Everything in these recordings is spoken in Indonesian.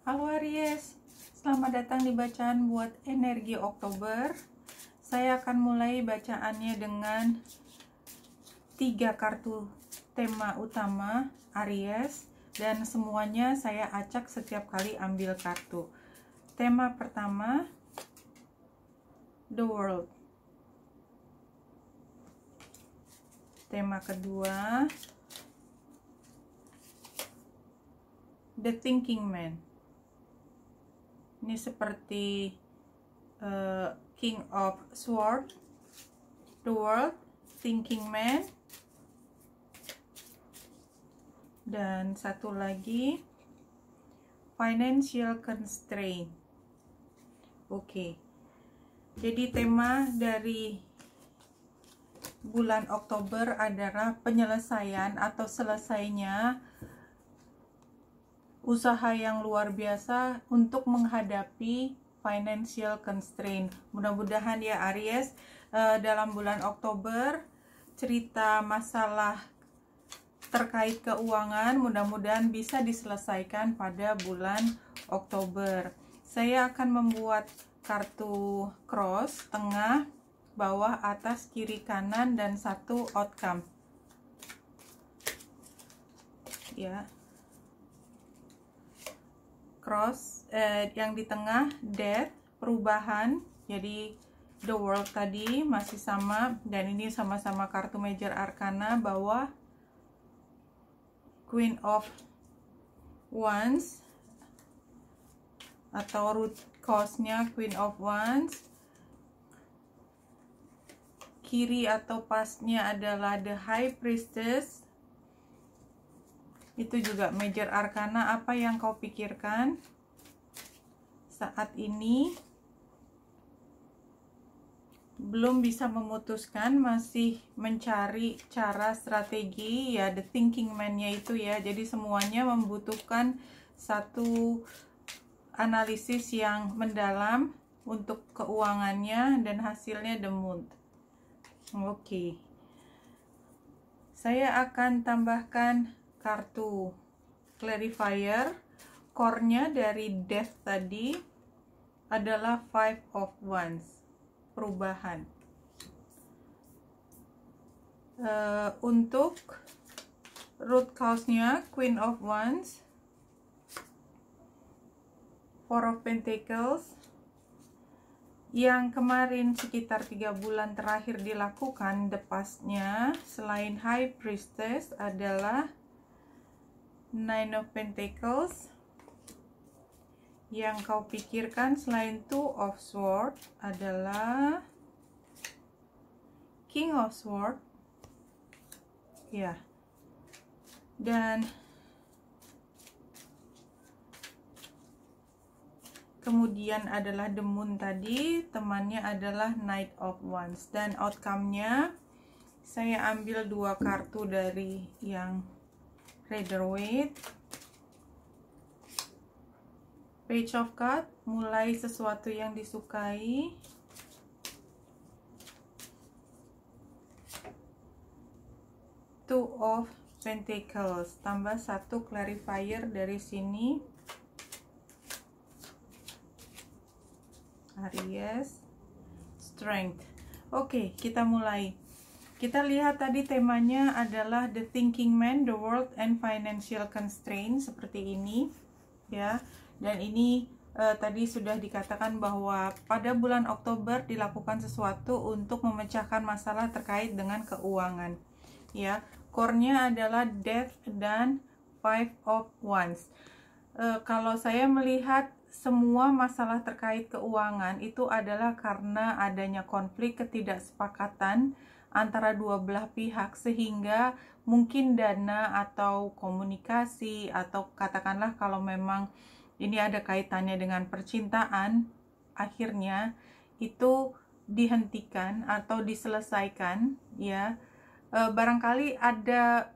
Halo Aries, selamat datang di bacaan buat energi Oktober. Saya akan mulai bacaannya dengan tiga kartu tema utama Aries dan semuanya saya acak setiap kali ambil kartu. Tema pertama The World. Tema kedua The Thinking Man ini seperti uh, King of Sword The World Thinking Man dan satu lagi Financial Constraint oke okay. jadi tema dari bulan Oktober adalah penyelesaian atau selesainya usaha yang luar biasa untuk menghadapi financial constraint. Mudah-mudahan ya Aries uh, dalam bulan Oktober cerita masalah terkait keuangan mudah-mudahan bisa diselesaikan pada bulan Oktober. Saya akan membuat kartu cross tengah, bawah, atas, kiri, kanan dan satu outcome. Ya cross eh, yang di tengah death perubahan jadi the world tadi masih sama dan ini sama-sama kartu major arcana bawah queen of wands atau root cause-nya queen of wands kiri atau pasnya adalah the high priestess itu juga major arcana apa yang kau pikirkan saat ini belum bisa memutuskan masih mencari cara strategi ya the thinking man-nya itu ya jadi semuanya membutuhkan satu analisis yang mendalam untuk keuangannya dan hasilnya the moon oke okay. saya akan tambahkan kartu clarifier core-nya dari death tadi adalah five of wands perubahan uh, untuk root cause-nya queen of wands four of pentacles yang kemarin sekitar tiga bulan terakhir dilakukan depasnya selain high priestess adalah nine of pentacles yang kau pikirkan selain two of sword adalah king of sword ya dan kemudian adalah the moon tadi temannya adalah knight of wands dan outcome-nya saya ambil dua kartu dari yang graduate page of card mulai sesuatu yang disukai two of pentacles tambah satu clarifier dari sini Aries strength oke okay, kita mulai kita lihat tadi temanya adalah The Thinking Man, The World and Financial Constraint seperti ini ya. Dan ini uh, tadi sudah dikatakan bahwa pada bulan Oktober dilakukan sesuatu untuk memecahkan masalah terkait dengan keuangan ya. core adalah Death dan Five of ones. uh, eh, kalau saya melihat semua masalah terkait keuangan itu adalah karena adanya konflik ketidaksepakatan antara dua belah pihak sehingga mungkin dana atau komunikasi atau katakanlah kalau memang ini ada kaitannya dengan percintaan akhirnya itu dihentikan atau diselesaikan ya e, barangkali ada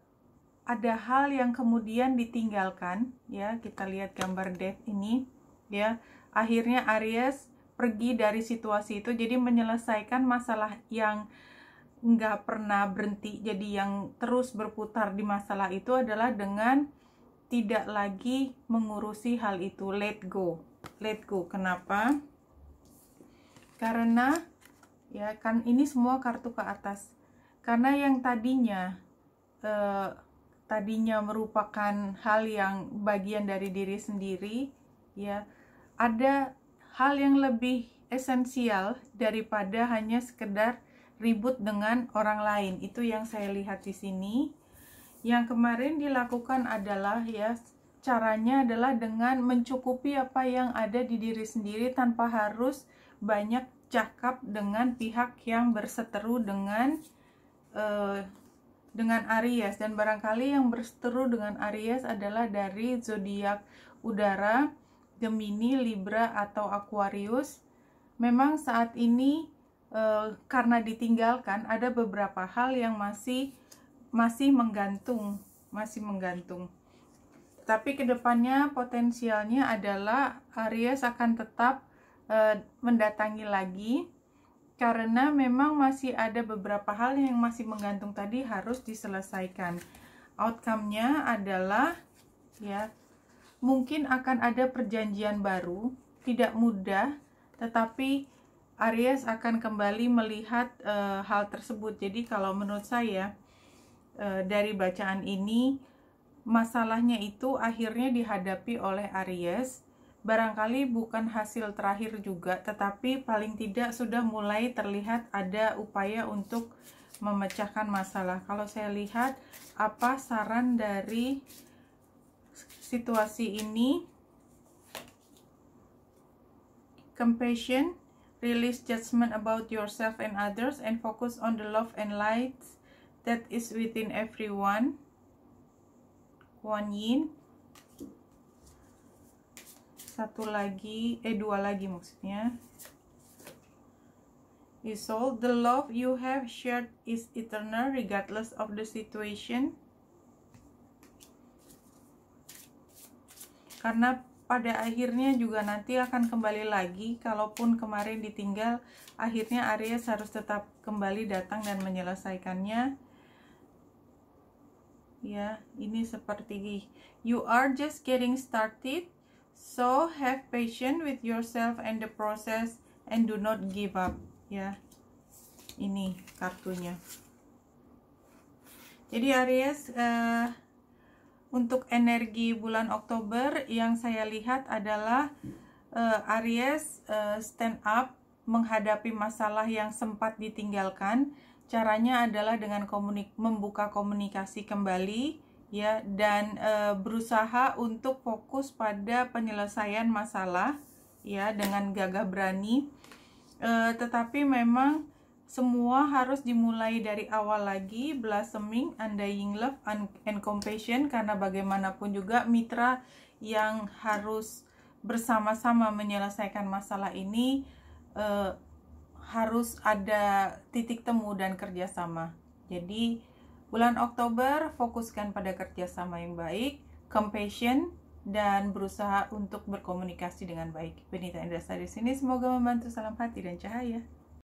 ada hal yang kemudian ditinggalkan ya kita lihat gambar death ini ya akhirnya Aries pergi dari situasi itu jadi menyelesaikan masalah yang nggak pernah berhenti jadi yang terus berputar di masalah itu adalah dengan tidak lagi mengurusi hal itu let go let go kenapa karena ya kan ini semua kartu ke atas karena yang tadinya eh, tadinya merupakan hal yang bagian dari diri sendiri ya ada hal yang lebih esensial daripada hanya sekedar ribut dengan orang lain. Itu yang saya lihat di sini. Yang kemarin dilakukan adalah ya caranya adalah dengan mencukupi apa yang ada di diri sendiri tanpa harus banyak cakap dengan pihak yang berseteru dengan eh, dengan Aries dan barangkali yang berseteru dengan Aries adalah dari zodiak udara Gemini, Libra atau Aquarius. Memang saat ini Eh, karena ditinggalkan ada beberapa hal yang masih masih menggantung, masih menggantung. Tapi kedepannya potensialnya adalah Aries akan tetap e, mendatangi lagi karena memang masih ada beberapa hal yang masih menggantung tadi harus diselesaikan. Outcome-nya adalah ya mungkin akan ada perjanjian baru, tidak mudah, tetapi Aries akan kembali melihat uh, hal tersebut. Jadi kalau menurut saya uh, dari bacaan ini masalahnya itu akhirnya dihadapi oleh Aries. Barangkali bukan hasil terakhir juga, tetapi paling tidak sudah mulai terlihat ada upaya untuk memecahkan masalah. Kalau saya lihat apa saran dari situasi ini? Compassion Release judgment about yourself and others and focus on the love and light that is within everyone. One yin. Satu lagi, eh dua lagi maksudnya. is all the love you have shared is eternal regardless of the situation. Karena pada akhirnya juga nanti akan kembali lagi kalaupun kemarin ditinggal akhirnya Aries harus tetap kembali datang dan menyelesaikannya ya ini seperti you are just getting started so have patience with yourself and the process and do not give up ya ini kartunya jadi Aries uh, untuk energi bulan Oktober yang saya lihat adalah uh, Aries uh, stand up menghadapi masalah yang sempat ditinggalkan. Caranya adalah dengan komunik membuka komunikasi kembali ya dan e, berusaha untuk fokus pada penyelesaian masalah ya dengan gagah berani. e, tetapi memang semua harus dimulai dari awal lagi, blossoming, undying love, un and compassion, karena bagaimanapun juga mitra yang harus bersama-sama menyelesaikan masalah ini eh, harus ada titik temu dan kerjasama. Jadi, bulan Oktober fokuskan pada kerjasama yang baik, compassion, dan berusaha untuk berkomunikasi dengan baik. Benita Indra di sini, semoga membantu salam hati dan cahaya.